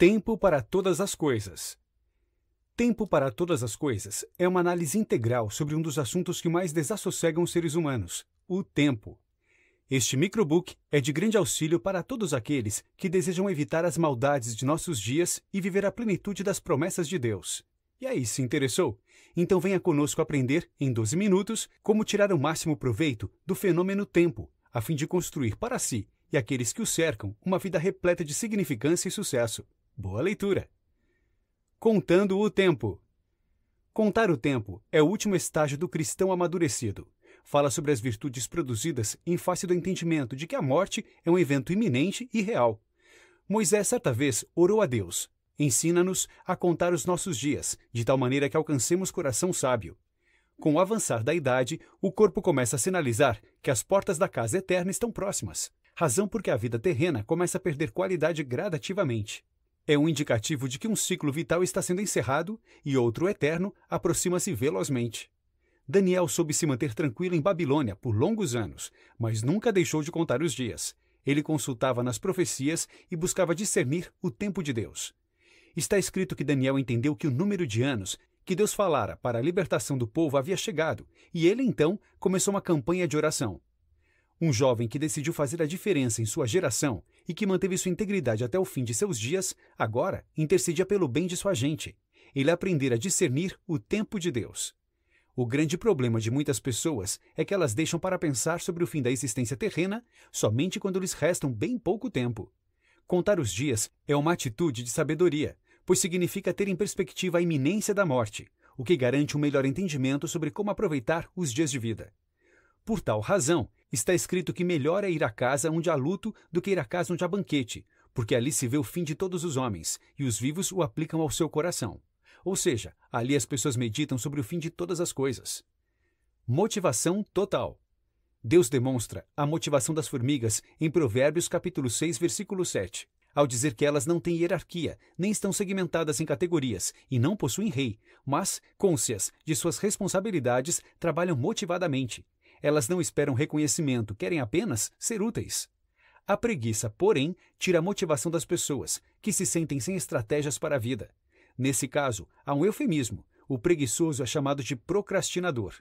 Tempo para todas as coisas. Tempo para todas as coisas é uma análise integral sobre um dos assuntos que mais desassossegam os seres humanos, o tempo. Este microbook é de grande auxílio para todos aqueles que desejam evitar as maldades de nossos dias e viver a plenitude das promessas de Deus. E aí, se interessou? Então venha conosco aprender, em 12 minutos, como tirar o máximo proveito do fenômeno tempo, a fim de construir para si e aqueles que o cercam uma vida repleta de significância e sucesso. Boa leitura! Contando o tempo. Contar o tempo é o último estágio do cristão amadurecido. Fala sobre as virtudes produzidas em face do entendimento de que a morte é um evento iminente e real. Moisés, certa vez, orou a Deus: Ensina-nos a contar os nossos dias, de tal maneira que alcancemos coração sábio. Com o avançar da idade, o corpo começa a sinalizar que as portas da casa eterna estão próximas, razão por que a vida terrena começa a perder qualidade gradativamente. É um indicativo de que um ciclo vital está sendo encerrado e outro eterno aproxima-se velozmente. Daniel soube se manter tranquilo em Babilônia por longos anos, mas nunca deixou de contar os dias. Ele consultava nas profecias e buscava discernir o tempo de Deus. Está escrito que Daniel entendeu que o número de anos que Deus falara para a libertação do povo havia chegado, e ele então começou uma campanha de oração. Um jovem que decidiu fazer a diferença em sua geração e que manteve sua integridade até o fim de seus dias, agora intercedia pelo bem de sua gente. Ele aprender a discernir o tempo de Deus. O grande problema de muitas pessoas é que elas deixam para pensar sobre o fim da existência terrena somente quando lhes restam bem pouco tempo. Contar os dias é uma atitude de sabedoria, pois significa ter em perspectiva a iminência da morte, o que garante um melhor entendimento sobre como aproveitar os dias de vida. Por tal razão, Está escrito que melhor é ir à casa onde há luto do que ir à casa onde há banquete, porque ali se vê o fim de todos os homens, e os vivos o aplicam ao seu coração. Ou seja, ali as pessoas meditam sobre o fim de todas as coisas. Motivação total. Deus demonstra a motivação das formigas em Provérbios capítulo 6, versículo 7, ao dizer que elas não têm hierarquia, nem estão segmentadas em categorias e não possuem rei, mas, cônscias de suas responsabilidades, trabalham motivadamente. Elas não esperam reconhecimento, querem apenas ser úteis. A preguiça, porém, tira a motivação das pessoas, que se sentem sem estratégias para a vida. Nesse caso, há um eufemismo. O preguiçoso é chamado de procrastinador.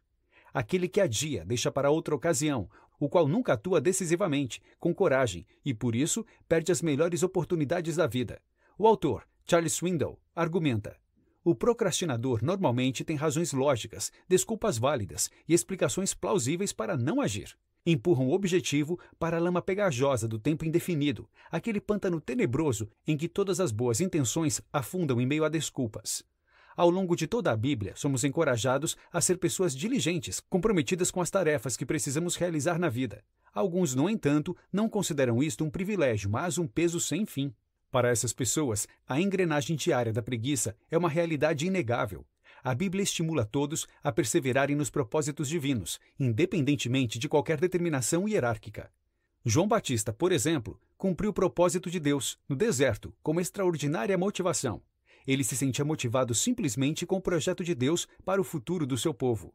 Aquele que adia, deixa para outra ocasião, o qual nunca atua decisivamente, com coragem, e por isso perde as melhores oportunidades da vida. O autor, Charles Swindoll, argumenta: o procrastinador normalmente tem razões lógicas, desculpas válidas e explicações plausíveis para não agir. Empurram o objetivo para a lama pegajosa do tempo indefinido, aquele pântano tenebroso em que todas as boas intenções afundam em meio a desculpas. Ao longo de toda a Bíblia, somos encorajados a ser pessoas diligentes, comprometidas com as tarefas que precisamos realizar na vida. Alguns, no entanto, não consideram isto um privilégio, mas um peso sem fim. Para essas pessoas, a engrenagem diária da preguiça é uma realidade inegável. A Bíblia estimula todos a perseverarem nos propósitos divinos, independentemente de qualquer determinação hierárquica. João Batista, por exemplo, cumpriu o propósito de Deus no deserto com extraordinária motivação. Ele se sentia motivado simplesmente com o projeto de Deus para o futuro do seu povo.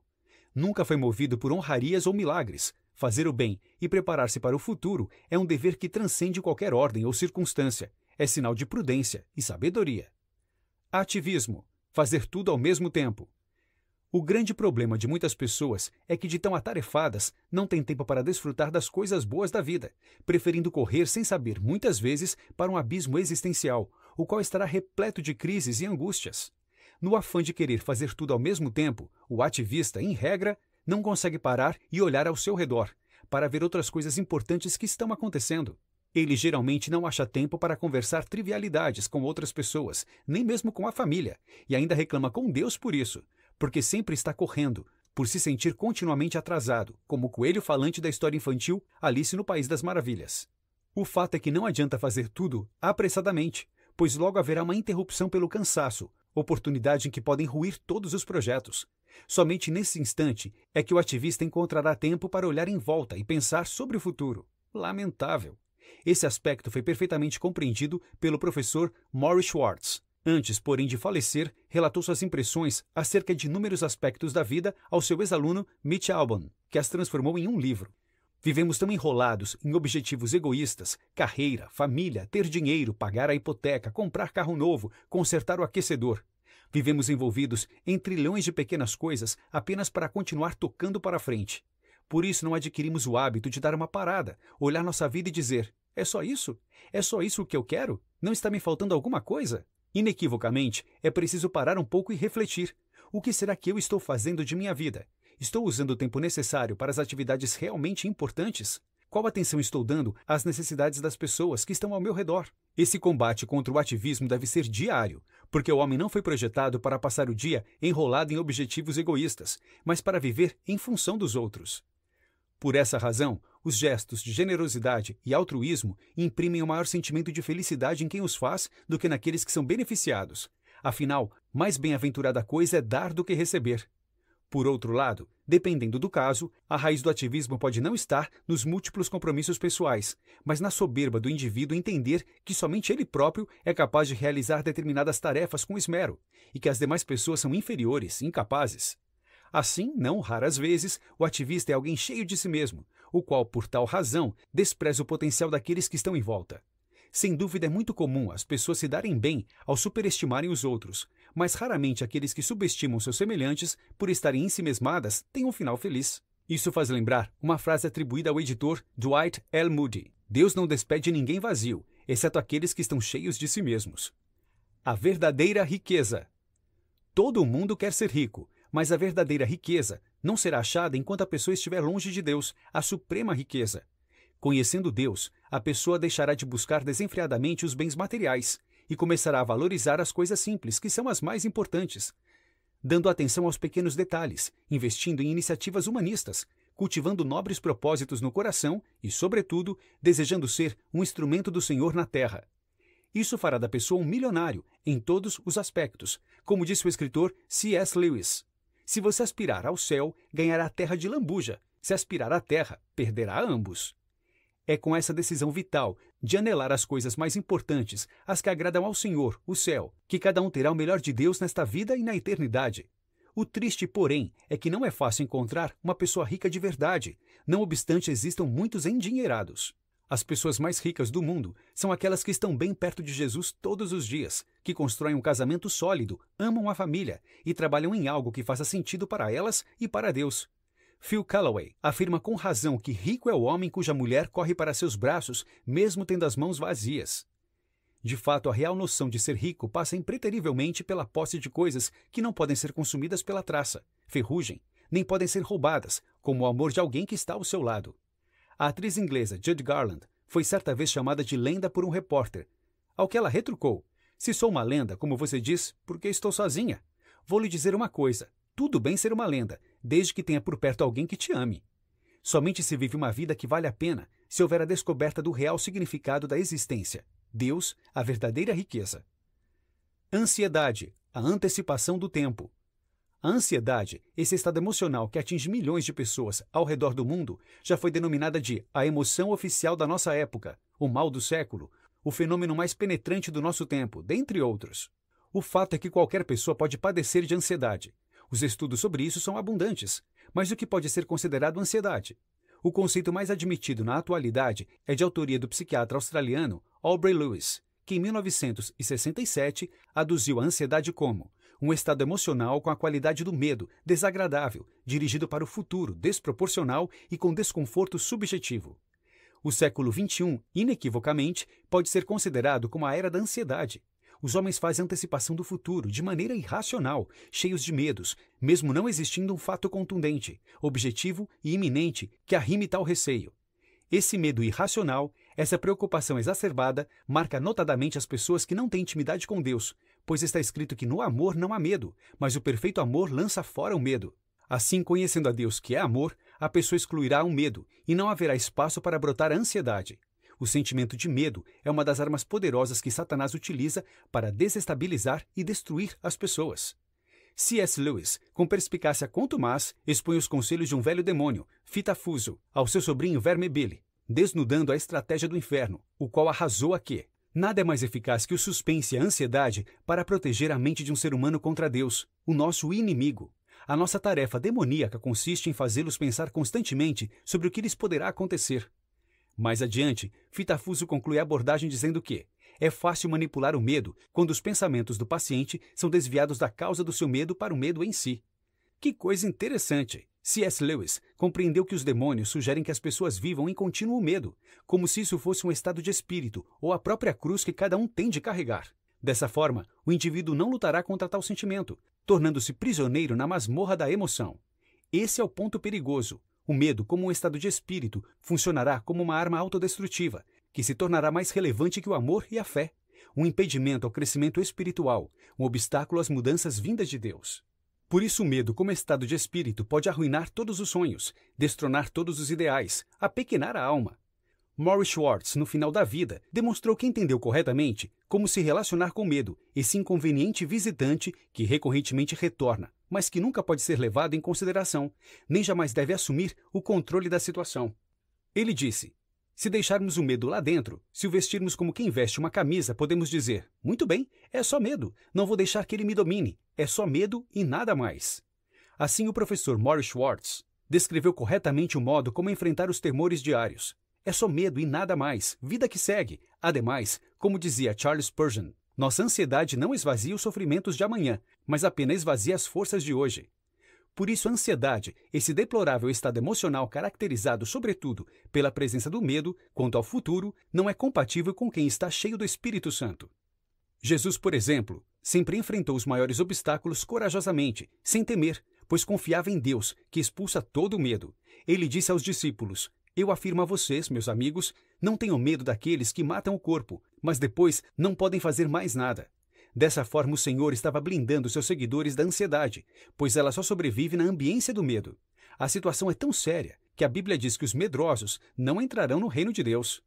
Nunca foi movido por honrarias ou milagres. Fazer o bem e preparar-se para o futuro é um dever que transcende qualquer ordem ou circunstância é sinal de prudência e sabedoria. Ativismo fazer tudo ao mesmo tempo. O grande problema de muitas pessoas é que, de tão atarefadas, não têm tempo para desfrutar das coisas boas da vida, preferindo correr sem saber, muitas vezes, para um abismo existencial, o qual estará repleto de crises e angústias. No afã de querer fazer tudo ao mesmo tempo, o ativista, em regra, não consegue parar e olhar ao seu redor, para ver outras coisas importantes que estão acontecendo. Ele geralmente não acha tempo para conversar trivialidades com outras pessoas, nem mesmo com a família, e ainda reclama com Deus por isso, porque sempre está correndo, por se sentir continuamente atrasado, como o coelho falante da história infantil Alice no País das Maravilhas. O fato é que não adianta fazer tudo apressadamente, pois logo haverá uma interrupção pelo cansaço, oportunidade em que podem ruir todos os projetos. Somente nesse instante é que o ativista encontrará tempo para olhar em volta e pensar sobre o futuro. Lamentável. Esse aspecto foi perfeitamente compreendido pelo professor Morris Schwartz. Antes, porém, de falecer, relatou suas impressões acerca de inúmeros aspectos da vida ao seu ex-aluno Mitch Albon, que as transformou em um livro. Vivemos tão enrolados em objetivos egoístas, carreira, família, ter dinheiro, pagar a hipoteca, comprar carro novo, consertar o aquecedor. Vivemos envolvidos em trilhões de pequenas coisas apenas para continuar tocando para frente. Por isso não adquirimos o hábito de dar uma parada, olhar nossa vida e dizer: é só isso? É só isso que eu quero? Não está me faltando alguma coisa? Inequivocamente, é preciso parar um pouco e refletir. O que será que eu estou fazendo de minha vida? Estou usando o tempo necessário para as atividades realmente importantes? Qual atenção estou dando às necessidades das pessoas que estão ao meu redor? Esse combate contra o ativismo deve ser diário, porque o homem não foi projetado para passar o dia enrolado em objetivos egoístas, mas para viver em função dos outros. Por essa razão, os gestos de generosidade e altruísmo imprimem o um maior sentimento de felicidade em quem os faz do que naqueles que são beneficiados. Afinal, mais bem-aventurada coisa é dar do que receber. Por outro lado, dependendo do caso, a raiz do ativismo pode não estar nos múltiplos compromissos pessoais, mas na soberba do indivíduo entender que somente ele próprio é capaz de realizar determinadas tarefas com esmero e que as demais pessoas são inferiores, incapazes. Assim, não raras vezes, o ativista é alguém cheio de si mesmo, o qual, por tal razão, despreza o potencial daqueles que estão em volta. Sem dúvida, é muito comum as pessoas se darem bem ao superestimarem os outros, mas raramente aqueles que subestimam seus semelhantes por estarem ensimesmadas têm um final feliz. Isso faz lembrar uma frase atribuída ao editor Dwight L. Moody: Deus não despede ninguém vazio, exceto aqueles que estão cheios de si mesmos. A verdadeira riqueza. Todo mundo quer ser rico, mas a verdadeira riqueza não será achada enquanto a pessoa estiver longe de Deus, a suprema riqueza. Conhecendo Deus, a pessoa deixará de buscar desenfreadamente os bens materiais e começará a valorizar as coisas simples, que são as mais importantes. Dando atenção aos pequenos detalhes, investindo em iniciativas humanistas, cultivando nobres propósitos no coração e, sobretudo, desejando ser um instrumento do Senhor na terra. Isso fará da pessoa um milionário em todos os aspectos, como disse o escritor C.S. Lewis. Se você aspirar ao céu, ganhará a terra de lambuja. Se aspirar à terra, perderá ambos. É com essa decisão vital de anelar as coisas mais importantes, as que agradam ao Senhor, o céu, que cada um terá o melhor de Deus nesta vida e na eternidade. O triste, porém, é que não é fácil encontrar uma pessoa rica de verdade, não obstante existam muitos endinheirados. As pessoas mais ricas do mundo são aquelas que estão bem perto de Jesus todos os dias, que constroem um casamento sólido, amam a família e trabalham em algo que faça sentido para elas e para Deus. Phil Calloway afirma com razão que rico é o homem cuja mulher corre para seus braços, mesmo tendo as mãos vazias. De fato, a real noção de ser rico passa impreterivelmente pela posse de coisas que não podem ser consumidas pela traça, ferrugem, nem podem ser roubadas, como o amor de alguém que está ao seu lado. A atriz inglesa Judy Garland foi certa vez chamada de lenda por um repórter, ao que ela retrucou: Se sou uma lenda, como você diz, porque estou sozinha? Vou lhe dizer uma coisa: tudo bem ser uma lenda, desde que tenha por perto alguém que te ame. Somente se vive uma vida que vale a pena se houver a descoberta do real significado da existência, Deus, a verdadeira riqueza. Ansiedade, a antecipação do tempo, a ansiedade, esse estado emocional que atinge milhões de pessoas ao redor do mundo, já foi denominada de a emoção oficial da nossa época, o mal do século, o fenômeno mais penetrante do nosso tempo, dentre outros. O fato é que qualquer pessoa pode padecer de ansiedade. Os estudos sobre isso são abundantes. Mas o que pode ser considerado ansiedade? O conceito mais admitido na atualidade é de autoria do psiquiatra australiano Aubrey Lewis, que em 1967 aduziu a ansiedade como um estado emocional com a qualidade do medo, desagradável, dirigido para o futuro, desproporcional e com desconforto subjetivo. O século XXI, inequivocamente, pode ser considerado como a era da ansiedade. Os homens fazem antecipação do futuro de maneira irracional, cheios de medos, mesmo não existindo um fato contundente, objetivo e iminente que arrime tal receio. Esse medo irracional, essa preocupação exacerbada, marca notadamente as pessoas que não têm intimidade com Deus, pois está escrito que no amor não há medo, mas o perfeito amor lança fora o medo. Assim, conhecendo a Deus que é amor, a pessoa excluirá o medo e não haverá espaço para brotar a ansiedade. O sentimento de medo é uma das armas poderosas que Satanás utiliza para desestabilizar e destruir as pessoas. C.S. Lewis, com perspicácia contumaz, expõe os conselhos de um velho demônio, Fitafuso, ao seu sobrinho Verme Billy, desnudando a estratégia do inferno, o qual arrasou a que, Nada é mais eficaz que o suspense e a ansiedade para proteger a mente de um ser humano contra Deus, o nosso inimigo. A nossa tarefa demoníaca consiste em fazê-los pensar constantemente sobre o que lhes poderá acontecer. Mais adiante, Fitafuso conclui a abordagem dizendo que é fácil manipular o medo quando os pensamentos do paciente são desviados da causa do seu medo para o medo em si. Que coisa interessante! C.S. Lewis compreendeu que os demônios sugerem que as pessoas vivam em contínuo medo, como se isso fosse um estado de espírito ou a própria cruz que cada um tem de carregar. Dessa forma, o indivíduo não lutará contra tal sentimento, tornando-se prisioneiro na masmorra da emoção. Esse é o ponto perigoso. O medo, como um estado de espírito, funcionará como uma arma autodestrutiva, que se tornará mais relevante que o amor e a fé, um impedimento ao crescimento espiritual, um obstáculo às mudanças vindas de Deus. Por isso, o medo, como estado de espírito, pode arruinar todos os sonhos, destronar todos os ideais, apequenar a alma. Morris Schwartz, no final da vida, demonstrou que entendeu corretamente como se relacionar com medo, esse inconveniente visitante que recorrentemente retorna, mas que nunca pode ser levado em consideração, nem jamais deve assumir o controle da situação. Ele disse: Se deixarmos o medo lá dentro, se o vestirmos como quem veste uma camisa, podemos dizer: Muito bem, é só medo, não vou deixar que ele me domine, é só medo e nada mais. Assim, o professor Morris Schwartz descreveu corretamente o modo como enfrentar os temores diários. É só medo e nada mais, vida que segue. Ademais, como dizia Charles Spurgeon, nossa ansiedade não esvazia os sofrimentos de amanhã, mas apenas esvazia as forças de hoje. Por isso, a ansiedade, esse deplorável estado emocional caracterizado, sobretudo, pela presença do medo quanto ao futuro, não é compatível com quem está cheio do Espírito Santo. Jesus, por exemplo, Sempre enfrentou os maiores obstáculos corajosamente, sem temer, pois confiava em Deus, que expulsa todo o medo. Ele disse aos discípulos: Eu afirmo a vocês, meus amigos, não tenham medo daqueles que matam o corpo, mas depois não podem fazer mais nada. Dessa forma, o Senhor estava blindando seus seguidores da ansiedade, pois ela só sobrevive na ambiência do medo. A situação é tão séria que a Bíblia diz que os medrosos não entrarão no reino de Deus.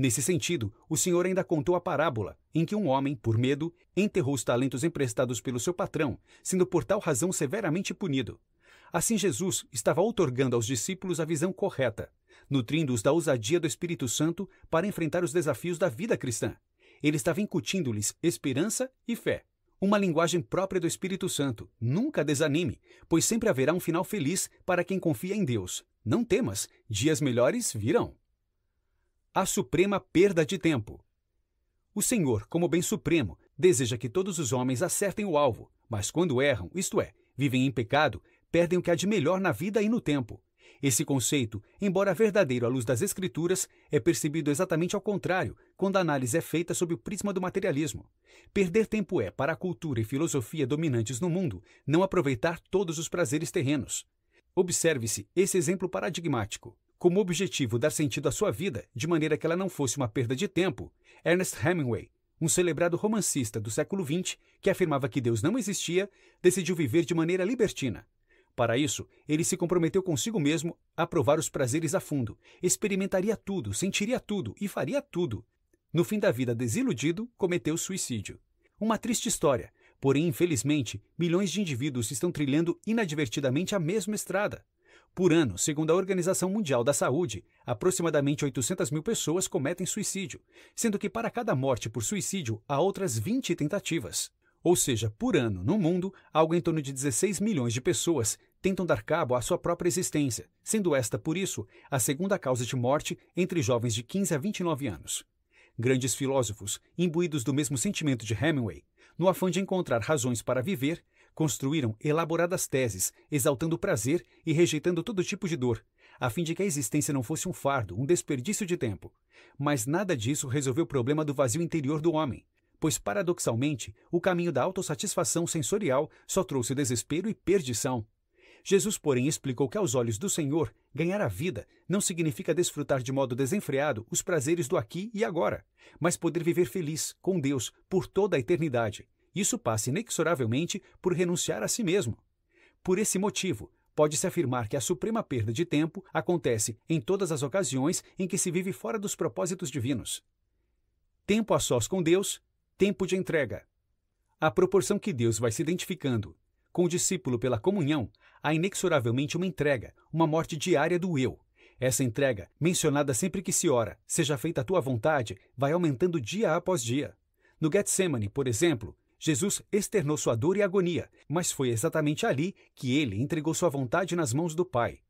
Nesse sentido, o senhor ainda contou a parábola em que um homem, por medo, enterrou os talentos emprestados pelo seu patrão, sendo por tal razão severamente punido. Assim, Jesus estava outorgando aos discípulos a visão correta, nutrindo-os da ousadia do Espírito Santo para enfrentar os desafios da vida cristã. Ele estava incutindo-lhes esperança e fé. Uma linguagem própria do Espírito Santo. Nunca desanime, pois sempre haverá um final feliz para quem confia em Deus. Não temas, dias melhores virão a suprema perda de tempo. O Senhor, como bem supremo, deseja que todos os homens acertem o alvo, mas quando erram, isto é, vivem em pecado, perdem o que há de melhor na vida e no tempo. Esse conceito, embora verdadeiro à luz das Escrituras, é percebido exatamente ao contrário quando a análise é feita sob o prisma do materialismo. Perder tempo é, para a cultura e filosofia dominantes no mundo, não aproveitar todos os prazeres terrenos. Observe-se esse exemplo paradigmático como objetivo dar sentido à sua vida de maneira que ela não fosse uma perda de tempo, Ernest Hemingway, um celebrado romancista do século XX que afirmava que Deus não existia, decidiu viver de maneira libertina. Para isso, ele se comprometeu consigo mesmo a provar os prazeres a fundo, experimentaria tudo, sentiria tudo e faria tudo. No fim da vida desiludido, cometeu suicídio. Uma triste história, porém, infelizmente, milhões de indivíduos estão trilhando inadvertidamente a mesma estrada. Por ano, segundo a Organização Mundial da Saúde, aproximadamente 800 mil pessoas cometem suicídio, sendo que para cada morte por suicídio há outras 20 tentativas. Ou seja, por ano, no mundo, algo em torno de 16 milhões de pessoas tentam dar cabo à sua própria existência, sendo esta, por isso, a segunda causa de morte entre jovens de 15 a 29 anos. Grandes filósofos, imbuídos do mesmo sentimento de Hemingway, no afã de encontrar razões para viver, Construíram elaboradas teses, exaltando o prazer e rejeitando todo tipo de dor, a fim de que a existência não fosse um fardo, um desperdício de tempo. Mas nada disso resolveu o problema do vazio interior do homem, pois, paradoxalmente, o caminho da autossatisfação sensorial só trouxe desespero e perdição. Jesus, porém, explicou que aos olhos do Senhor, ganhar a vida não significa desfrutar de modo desenfreado os prazeres do aqui e agora, mas poder viver feliz, com Deus, por toda a eternidade. Isso passa inexoravelmente por renunciar a si mesmo. Por esse motivo, pode-se afirmar que a suprema perda de tempo acontece em todas as ocasiões em que se vive fora dos propósitos divinos. Tempo a sós com Deus, tempo de entrega. A proporção que Deus vai se identificando com o discípulo pela comunhão, há inexoravelmente uma entrega, uma morte diária do eu. Essa entrega, mencionada sempre que se ora, seja feita a tua vontade, vai aumentando dia após dia. No Getsemane, por exemplo, Jesus externou sua dor e agonia, mas foi exatamente ali que ele entregou sua vontade nas mãos do Pai.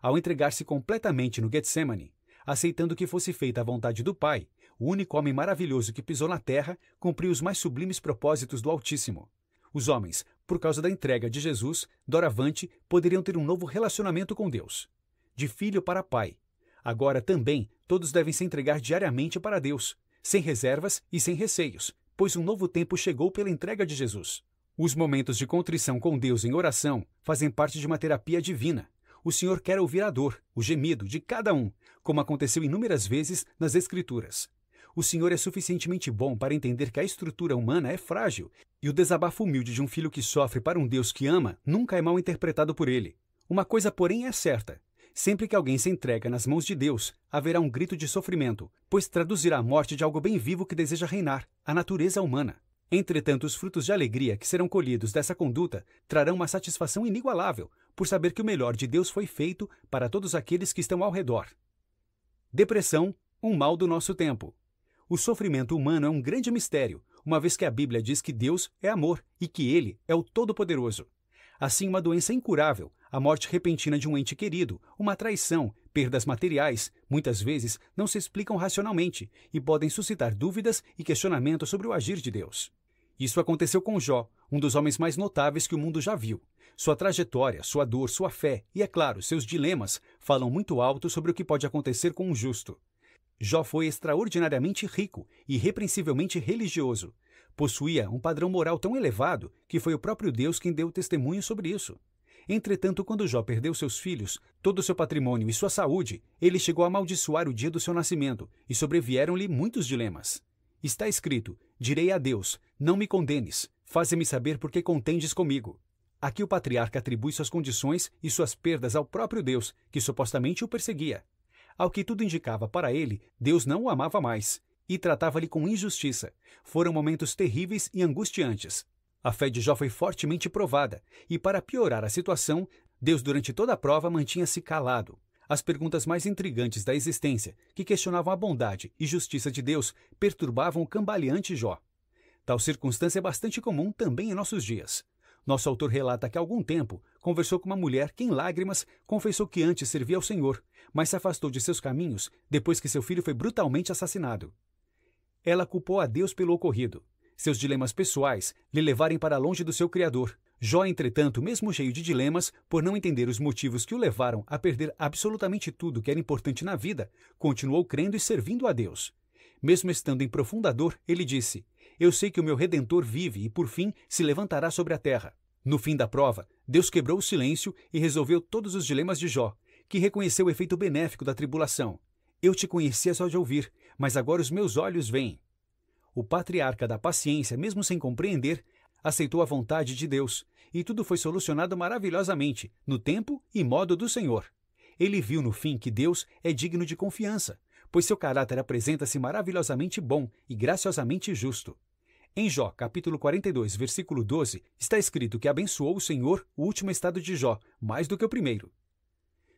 Ao entregar-se completamente no Getsemane, aceitando que fosse feita a vontade do Pai, o único homem maravilhoso que pisou na terra cumpriu os mais sublimes propósitos do Altíssimo. Os homens, por causa da entrega de Jesus, doravante poderiam ter um novo relacionamento com Deus, de filho para pai. Agora também todos devem se entregar diariamente para Deus, sem reservas e sem receios, pois um novo tempo chegou pela entrega de Jesus. Os momentos de contrição com Deus em oração fazem parte de uma terapia divina. O Senhor quer ouvir a dor, o gemido de cada um, como aconteceu inúmeras vezes nas Escrituras. O Senhor é suficientemente bom para entender que a estrutura humana é frágil e o desabafo humilde de um filho que sofre para um Deus que ama nunca é mal interpretado por ele. Uma coisa, porém, é certa: Sempre que alguém se entrega nas mãos de Deus, haverá um grito de sofrimento, pois traduzirá a morte de algo bem vivo que deseja reinar, a natureza humana. Entretanto, os frutos de alegria que serão colhidos dessa conduta trarão uma satisfação inigualável por saber que o melhor de Deus foi feito para todos aqueles que estão ao redor. Depressão, um mal do nosso tempo. O sofrimento humano é um grande mistério, uma vez que a Bíblia diz que Deus é amor e que Ele é o Todo-Poderoso assim uma doença incurável, a morte repentina de um ente querido, uma traição, perdas materiais, muitas vezes não se explicam racionalmente e podem suscitar dúvidas e questionamentos sobre o agir de Deus. Isso aconteceu com Jó, um dos homens mais notáveis que o mundo já viu. Sua trajetória, sua dor, sua fé e, é claro, seus dilemas falam muito alto sobre o que pode acontecer com um justo. Jó foi extraordinariamente rico e irrepreensivelmente religioso, Possuía um padrão moral tão elevado que foi o próprio Deus quem deu testemunho sobre isso. Entretanto, quando Jó perdeu seus filhos, todo o seu patrimônio e sua saúde, ele chegou a amaldiçoar o dia do seu nascimento, e sobrevieram-lhe muitos dilemas. Está escrito: Direi a Deus: Não me condenes, faze-me saber por que contendes comigo. Aqui o patriarca atribui suas condições e suas perdas ao próprio Deus, que supostamente o perseguia. Ao que tudo indicava para ele, Deus não o amava mais, e tratava-lhe com injustiça. Foram momentos terríveis e angustiantes. A fé de Jó foi fortemente provada, e para piorar a situação, Deus durante toda a prova mantinha-se calado. As perguntas mais intrigantes da existência, que questionavam a bondade e justiça de Deus, perturbavam o cambaleante Jó. Tal circunstância é bastante comum também em nossos dias. Nosso autor relata que há algum tempo conversou com uma mulher que, em lágrimas, confessou que antes servia ao Senhor, mas se afastou de seus caminhos depois que seu filho foi brutalmente assassinado. Ela culpou a Deus pelo ocorrido. Seus dilemas pessoais lhe levarem para longe do seu Criador. Jó, entretanto, mesmo cheio de dilemas, por não entender os motivos que o levaram a perder absolutamente tudo que era importante na vida, continuou crendo e servindo a Deus. Mesmo estando em profunda dor, ele disse: Eu sei que o meu redentor vive e, por fim, se levantará sobre a terra. No fim da prova, Deus quebrou o silêncio e resolveu todos os dilemas de Jó, que reconheceu o efeito benéfico da tribulação, eu te conhecia só de ouvir, mas agora os meus olhos veem. O patriarca da paciência, mesmo sem compreender, aceitou a vontade de Deus, e tudo foi solucionado maravilhosamente, no tempo e modo do Senhor. Ele viu no fim que Deus é digno de confiança, pois seu caráter apresenta-se maravilhosamente bom e graciosamente justo. Em Jó, capítulo 42, versículo 12, está escrito que abençoou o Senhor o último estado de Jó, mais do que o primeiro.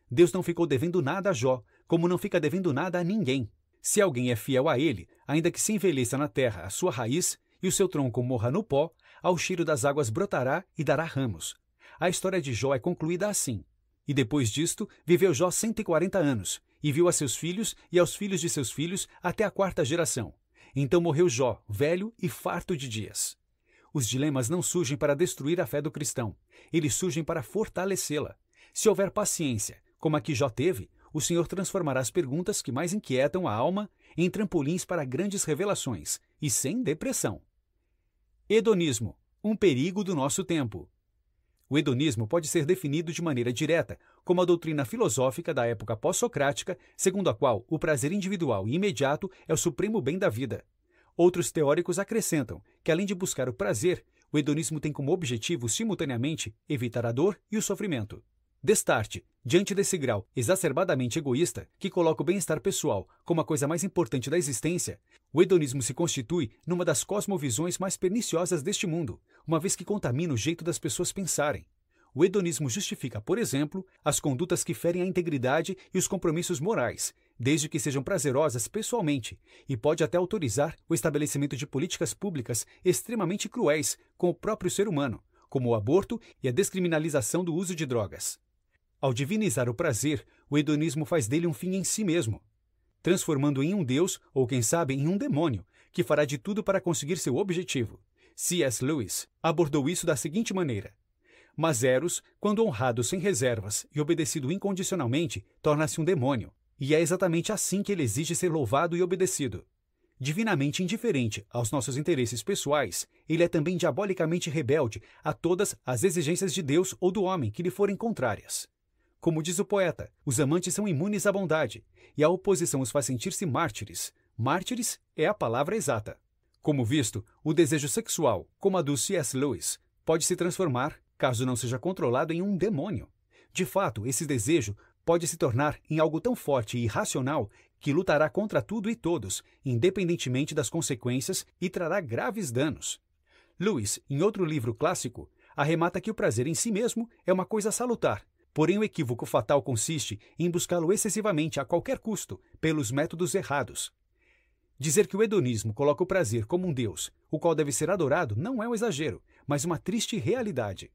Deus não ficou devendo nada a Jó, como não fica devendo nada a ninguém. Se alguém é fiel a ele, ainda que se envelheça na terra a sua raiz e o seu tronco morra no pó, ao cheiro das águas brotará e dará ramos. A história de Jó é concluída assim. E depois disto, viveu Jó 140 anos, e viu a seus filhos e aos filhos de seus filhos até a quarta geração. Então morreu Jó, velho e farto de dias. Os dilemas não surgem para destruir a fé do cristão, eles surgem para fortalecê-la. Se houver paciência, como a que Jó teve, o Senhor transformará as perguntas que mais inquietam a alma em trampolins para grandes revelações e sem depressão. Hedonismo um perigo do nosso tempo. O hedonismo pode ser definido de maneira direta como a doutrina filosófica da época pós-socrática, segundo a qual o prazer individual e imediato é o supremo bem da vida. Outros teóricos acrescentam que, além de buscar o prazer, o hedonismo tem como objetivo simultaneamente evitar a dor e o sofrimento. Destarte, diante desse grau exacerbadamente egoísta, que coloca o bem-estar pessoal como a coisa mais importante da existência, o hedonismo se constitui numa das cosmovisões mais perniciosas deste mundo, uma vez que contamina o jeito das pessoas pensarem. O hedonismo justifica, por exemplo, as condutas que ferem a integridade e os compromissos morais, desde que sejam prazerosas pessoalmente, e pode até autorizar o estabelecimento de políticas públicas extremamente cruéis com o próprio ser humano, como o aborto e a descriminalização do uso de drogas. Ao divinizar o prazer, o hedonismo faz dele um fim em si mesmo, transformando em um deus, ou quem sabe em um demônio, que fará de tudo para conseguir seu objetivo. C.S. Lewis abordou isso da seguinte maneira: Mas Eros, quando honrado sem reservas e obedecido incondicionalmente, torna-se um demônio, e é exatamente assim que ele exige ser louvado e obedecido. Divinamente indiferente aos nossos interesses pessoais, ele é também diabolicamente rebelde a todas as exigências de Deus ou do homem que lhe forem contrárias. Como diz o poeta, os amantes são imunes à bondade, e a oposição os faz sentir-se mártires. Mártires é a palavra exata. Como visto, o desejo sexual, como a do C.S. Lewis, pode se transformar, caso não seja controlado, em um demônio. De fato, esse desejo pode se tornar em algo tão forte e irracional que lutará contra tudo e todos, independentemente das consequências, e trará graves danos. Lewis, em outro livro clássico, arremata que o prazer em si mesmo é uma coisa salutar, Porém, o equívoco fatal consiste em buscá-lo excessivamente a qualquer custo, pelos métodos errados. Dizer que o hedonismo coloca o prazer como um deus, o qual deve ser adorado, não é um exagero, mas uma triste realidade.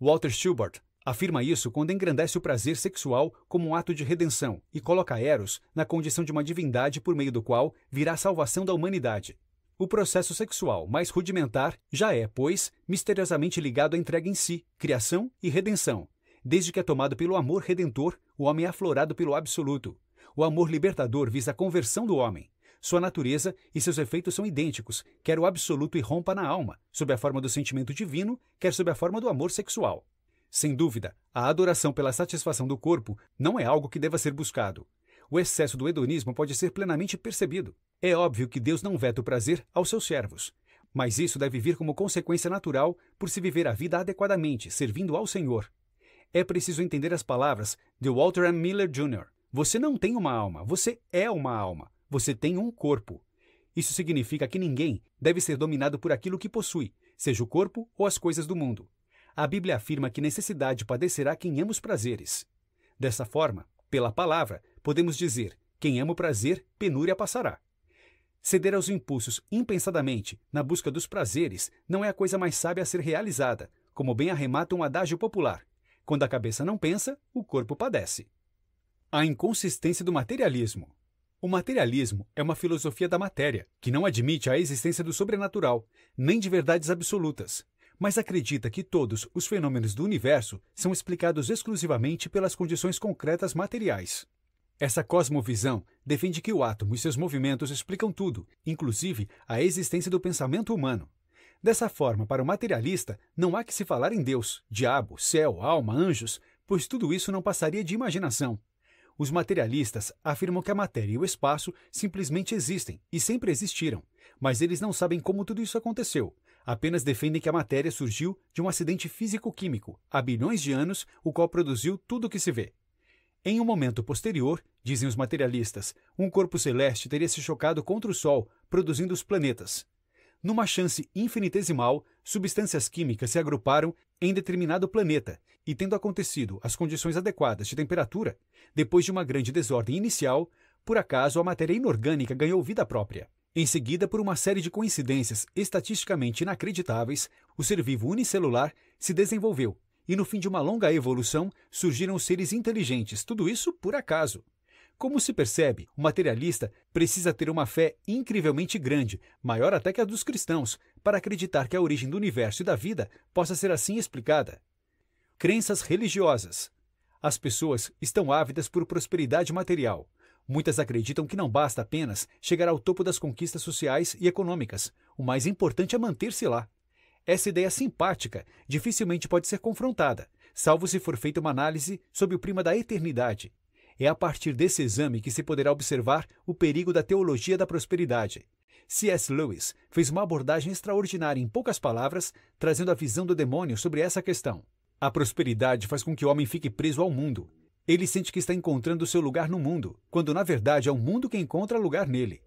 Walter Schubert afirma isso quando engrandece o prazer sexual como um ato de redenção e coloca Eros na condição de uma divindade por meio do qual virá a salvação da humanidade. O processo sexual mais rudimentar já é, pois, misteriosamente ligado à entrega em si, criação e redenção, Desde que é tomado pelo amor redentor, o homem é aflorado pelo absoluto. O amor libertador visa a conversão do homem. Sua natureza e seus efeitos são idênticos, quer o absoluto irrompa na alma, sob a forma do sentimento divino, quer sob a forma do amor sexual. Sem dúvida, a adoração pela satisfação do corpo não é algo que deva ser buscado. O excesso do hedonismo pode ser plenamente percebido. É óbvio que Deus não veta o prazer aos seus servos, mas isso deve vir como consequência natural por se viver a vida adequadamente, servindo ao Senhor é preciso entender as palavras de Walter M. Miller Jr. Você não tem uma alma, você é uma alma. Você tem um corpo. Isso significa que ninguém deve ser dominado por aquilo que possui, seja o corpo ou as coisas do mundo. A Bíblia afirma que necessidade padecerá quem ama os prazeres. Dessa forma, pela palavra, podemos dizer: quem ama o prazer, penúria passará. Ceder aos impulsos impensadamente na busca dos prazeres não é a coisa mais sábia a ser realizada, como bem arremata um adágio popular. Quando a cabeça não pensa, o corpo padece. A inconsistência do materialismo. O materialismo é uma filosofia da matéria, que não admite a existência do sobrenatural, nem de verdades absolutas, mas acredita que todos os fenômenos do universo são explicados exclusivamente pelas condições concretas materiais. Essa cosmovisão defende que o átomo e seus movimentos explicam tudo, inclusive a existência do pensamento humano. Dessa forma, para o materialista, não há que se falar em Deus, diabo, céu, alma, anjos, pois tudo isso não passaria de imaginação. Os materialistas afirmam que a matéria e o espaço simplesmente existem e sempre existiram, mas eles não sabem como tudo isso aconteceu. Apenas defendem que a matéria surgiu de um acidente físico-químico há bilhões de anos, o qual produziu tudo o que se vê. Em um momento posterior, dizem os materialistas, um corpo celeste teria se chocado contra o Sol, produzindo os planetas. Numa chance infinitesimal, substâncias químicas se agruparam em determinado planeta e, tendo acontecido as condições adequadas de temperatura, depois de uma grande desordem inicial, por acaso a matéria inorgânica ganhou vida própria. Em seguida, por uma série de coincidências estatisticamente inacreditáveis, o ser vivo unicelular se desenvolveu e, no fim de uma longa evolução, surgiram seres inteligentes, tudo isso por acaso. Como se percebe, o materialista precisa ter uma fé incrivelmente grande, maior até que a dos cristãos, para acreditar que a origem do universo e da vida possa ser assim explicada. Crenças religiosas. As pessoas estão ávidas por prosperidade material. Muitas acreditam que não basta apenas chegar ao topo das conquistas sociais e econômicas. O mais importante é manter-se lá. Essa ideia simpática dificilmente pode ser confrontada, salvo se for feita uma análise sob o prima da eternidade é a partir desse exame que se poderá observar o perigo da teologia da prosperidade. C.S. Lewis fez uma abordagem extraordinária em poucas palavras, trazendo a visão do demônio sobre essa questão. A prosperidade faz com que o homem fique preso ao mundo. Ele sente que está encontrando seu lugar no mundo, quando na verdade é o mundo que encontra lugar nele.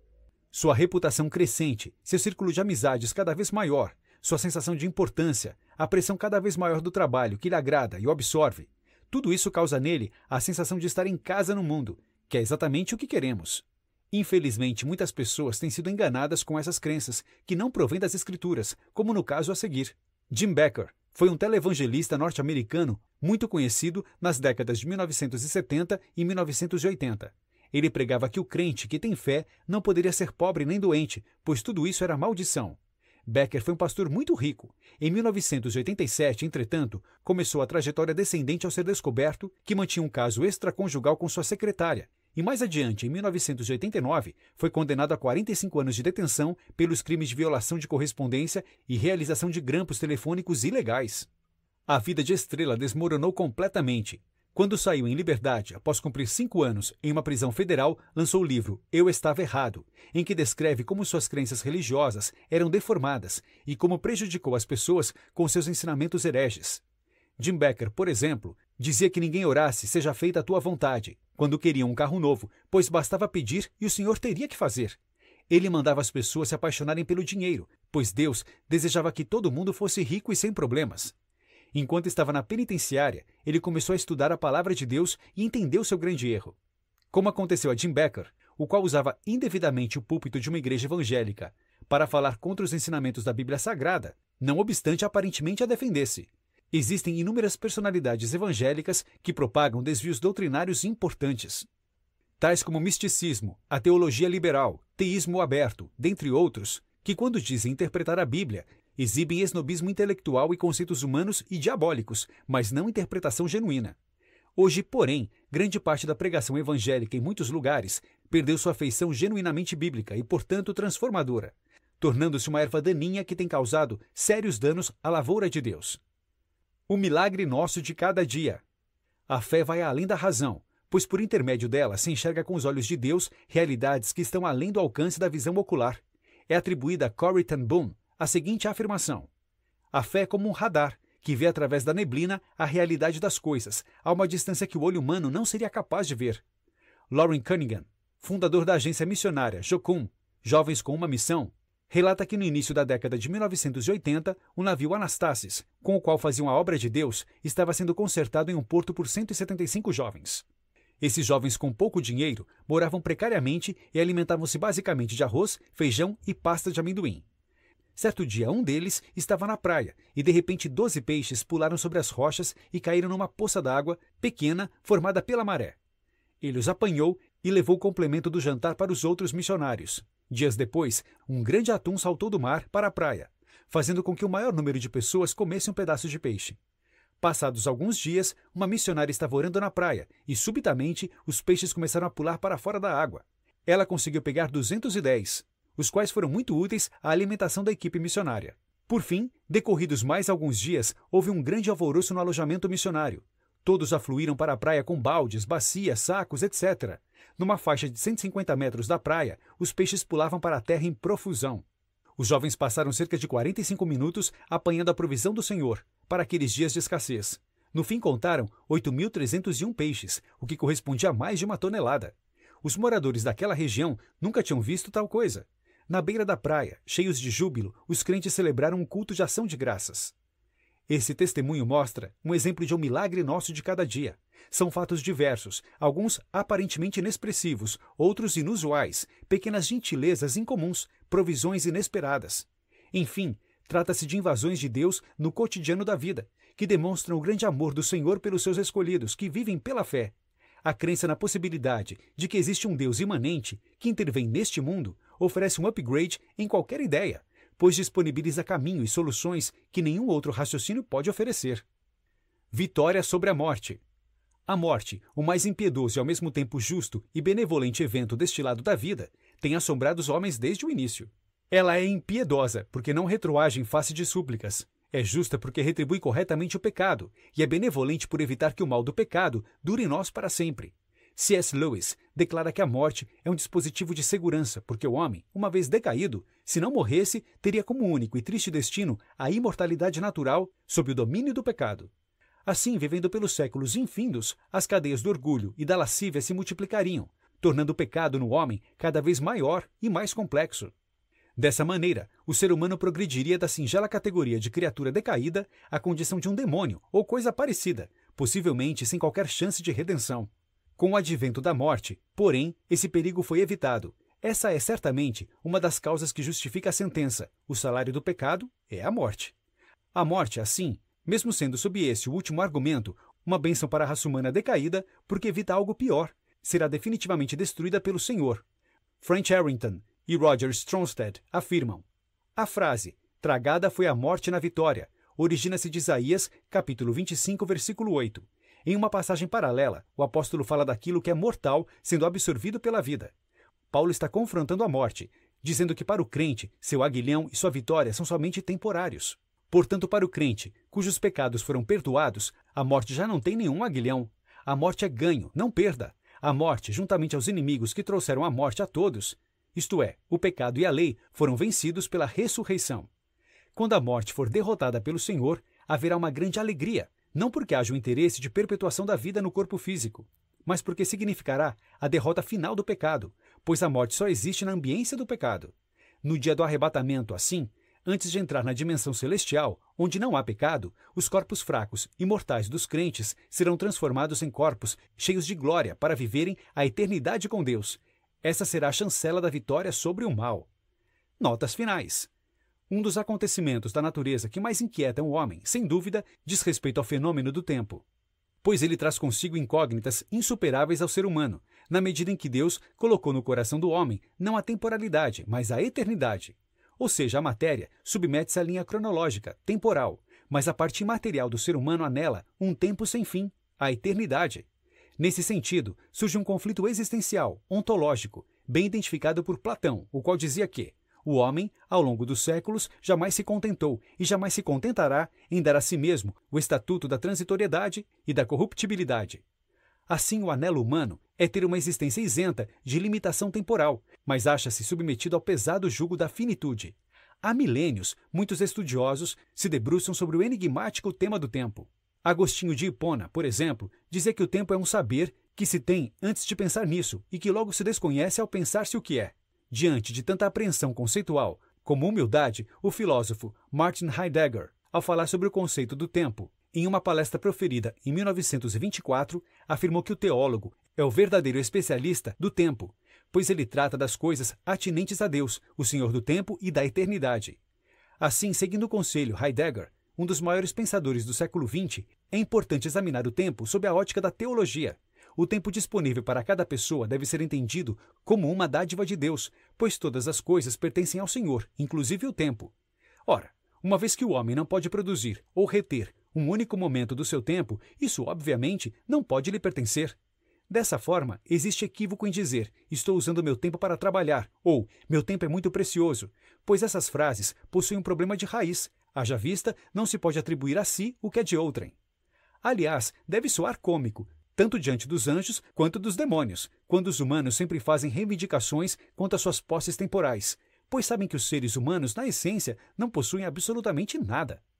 Sua reputação crescente, seu círculo de amizades cada vez maior, sua sensação de importância, a pressão cada vez maior do trabalho que lhe agrada e o absorve, tudo isso causa nele a sensação de estar em casa no mundo, que é exatamente o que queremos. Infelizmente, muitas pessoas têm sido enganadas com essas crenças, que não provêm das escrituras, como no caso a seguir. Jim Becker foi um televangelista norte-americano muito conhecido nas décadas de 1970 e 1980. Ele pregava que o crente que tem fé não poderia ser pobre nem doente, pois tudo isso era maldição. Becker foi um pastor muito rico. Em 1987, entretanto, começou a trajetória descendente ao ser descoberto que mantinha um caso extraconjugal com sua secretária. E mais adiante, em 1989, foi condenado a 45 anos de detenção pelos crimes de violação de correspondência e realização de grampos telefônicos ilegais. A vida de Estrela desmoronou completamente quando saiu em liberdade, após cumprir cinco anos em uma prisão federal, lançou o livro Eu Estava Errado, em que descreve como suas crenças religiosas eram deformadas e como prejudicou as pessoas com seus ensinamentos hereges. Jim Becker, por exemplo, dizia que ninguém orasse seja feita a tua vontade, quando queria um carro novo, pois bastava pedir e o Senhor teria que fazer. Ele mandava as pessoas se apaixonarem pelo dinheiro, pois Deus desejava que todo mundo fosse rico e sem problemas. Enquanto estava na penitenciária, ele começou a estudar a palavra de Deus e entendeu seu grande erro. Como aconteceu a Jim Becker, o qual usava indevidamente o púlpito de uma igreja evangélica para falar contra os ensinamentos da Bíblia Sagrada, não obstante aparentemente a defendesse. Existem inúmeras personalidades evangélicas que propagam desvios doutrinários importantes, tais como o misticismo, a teologia liberal, teísmo aberto, dentre outros, que, quando dizem interpretar a Bíblia, Exibem esnobismo intelectual e conceitos humanos e diabólicos, mas não interpretação genuína. Hoje, porém, grande parte da pregação evangélica em muitos lugares perdeu sua feição genuinamente bíblica e, portanto, transformadora, tornando-se uma erva daninha que tem causado sérios danos à lavoura de Deus. O milagre nosso de cada dia. A fé vai além da razão, pois por intermédio dela se enxerga com os olhos de Deus realidades que estão além do alcance da visão ocular. É atribuída a Corrie ten Boom, a seguinte afirmação: A fé é como um radar que vê através da neblina a realidade das coisas, a uma distância que o olho humano não seria capaz de ver. Lauren Cunningham, fundador da agência missionária Jocum, Jovens com uma Missão, relata que no início da década de 1980, o navio Anastasis, com o qual faziam a obra de Deus, estava sendo consertado em um porto por 175 jovens. Esses jovens com pouco dinheiro moravam precariamente e alimentavam-se basicamente de arroz, feijão e pasta de amendoim. Certo dia, um deles estava na praia e de repente doze peixes pularam sobre as rochas e caíram numa poça d'água pequena formada pela maré. Ele os apanhou e levou o complemento do jantar para os outros missionários. Dias depois, um grande atum saltou do mar para a praia, fazendo com que o maior número de pessoas comesse um pedaço de peixe. Passados alguns dias, uma missionária estava orando na praia e subitamente os peixes começaram a pular para fora da água. Ela conseguiu pegar 210, os quais foram muito úteis à alimentação da equipe missionária. Por fim, decorridos mais alguns dias, houve um grande alvoroço no alojamento missionário. Todos afluíram para a praia com baldes, bacias, sacos, etc. Numa faixa de 150 metros da praia, os peixes pulavam para a terra em profusão. Os jovens passaram cerca de 45 minutos apanhando a provisão do Senhor para aqueles dias de escassez. No fim, contaram 8.301 peixes, o que correspondia a mais de uma tonelada. Os moradores daquela região nunca tinham visto tal coisa. Na beira da praia, cheios de júbilo, os crentes celebraram um culto de ação de graças. Esse testemunho mostra um exemplo de um milagre nosso de cada dia. São fatos diversos, alguns aparentemente inexpressivos, outros inusuais, pequenas gentilezas incomuns, provisões inesperadas. Enfim, trata-se de invasões de Deus no cotidiano da vida, que demonstram o grande amor do Senhor pelos seus escolhidos, que vivem pela fé, a crença na possibilidade de que existe um Deus imanente que intervém neste mundo oferece um upgrade em qualquer ideia, pois disponibiliza caminho e soluções que nenhum outro raciocínio pode oferecer. Vitória sobre a morte. A morte, o mais impiedoso e ao mesmo tempo justo e benevolente evento deste lado da vida, tem assombrado os homens desde o início. Ela é impiedosa porque não retroage em face de súplicas, é justa porque retribui corretamente o pecado, e é benevolente por evitar que o mal do pecado dure em nós para sempre. C.S. Lewis declara que a morte é um dispositivo de segurança, porque o homem, uma vez decaído, se não morresse, teria como único e triste destino a imortalidade natural sob o domínio do pecado. Assim, vivendo pelos séculos infindos, as cadeias do orgulho e da lascívia se multiplicariam, tornando o pecado no homem cada vez maior e mais complexo. Dessa maneira, o ser humano progrediria da singela categoria de criatura decaída à condição de um demônio ou coisa parecida, possivelmente sem qualquer chance de redenção. Com o advento da morte, porém, esse perigo foi evitado. Essa é certamente uma das causas que justifica a sentença: o salário do pecado é a morte. A morte, assim, mesmo sendo sob esse o último argumento, uma bênção para a raça humana decaída, porque evita algo pior, será definitivamente destruída pelo Senhor. French Harrington, e Roger Strongsted afirmam. A frase tragada foi a morte na vitória origina-se de Isaías, capítulo 25, versículo 8. Em uma passagem paralela, o apóstolo fala daquilo que é mortal sendo absorvido pela vida. Paulo está confrontando a morte, dizendo que para o crente, seu aguilhão e sua vitória são somente temporários. Portanto, para o crente, cujos pecados foram perdoados, a morte já não tem nenhum aguilhão. A morte é ganho, não perda. A morte, juntamente aos inimigos que trouxeram a morte a todos, isto é, o pecado e a lei, foram vencidos pela ressurreição. Quando a morte for derrotada pelo Senhor, haverá uma grande alegria, não porque haja o interesse de perpetuação da vida no corpo físico, mas porque significará a derrota final do pecado, pois a morte só existe na ambiência do pecado. No dia do arrebatamento, assim, antes de entrar na dimensão celestial, onde não há pecado, os corpos fracos e mortais dos crentes serão transformados em corpos cheios de glória para viverem a eternidade com Deus essa será a chancela da vitória sobre o mal. Notas finais. Um dos acontecimentos da natureza que mais inquietam o homem, sem dúvida, diz respeito ao fenômeno do tempo. Pois ele traz consigo incógnitas insuperáveis ao ser humano, na medida em que Deus colocou no coração do homem não a temporalidade, mas a eternidade. Ou seja, a matéria submete-se à linha cronológica, temporal, mas a parte imaterial do ser humano anela um tempo sem fim, a eternidade. Nesse sentido, surge um conflito existencial, ontológico, bem identificado por Platão, o qual dizia que o homem, ao longo dos séculos, jamais se contentou e jamais se contentará em dar a si mesmo o estatuto da transitoriedade e da corruptibilidade. Assim, o anelo humano é ter uma existência isenta de limitação temporal, mas acha-se submetido ao pesado jugo da finitude. Há milênios, muitos estudiosos se debruçam sobre o enigmático tema do tempo. Agostinho de Hipona, por exemplo, dizia que o tempo é um saber que se tem antes de pensar nisso e que logo se desconhece ao pensar-se o que é. Diante de tanta apreensão conceitual, como humildade, o filósofo Martin Heidegger, ao falar sobre o conceito do tempo, em uma palestra proferida em 1924, afirmou que o teólogo é o verdadeiro especialista do tempo, pois ele trata das coisas atinentes a Deus, o Senhor do tempo e da eternidade. Assim, seguindo o conselho Heidegger, um dos maiores pensadores do século XX, é importante examinar o tempo sob a ótica da teologia. O tempo disponível para cada pessoa deve ser entendido como uma dádiva de Deus, pois todas as coisas pertencem ao Senhor, inclusive o tempo. Ora, uma vez que o homem não pode produzir ou reter um único momento do seu tempo, isso obviamente não pode lhe pertencer. Dessa forma, existe equívoco em dizer estou usando meu tempo para trabalhar ou meu tempo é muito precioso, pois essas frases possuem um problema de raiz, Haja vista, não se pode atribuir a si o que é de outrem. Aliás, deve soar cômico, tanto diante dos anjos quanto dos demônios, quando os humanos sempre fazem reivindicações quanto às suas posses temporais, pois sabem que os seres humanos, na essência, não possuem absolutamente nada.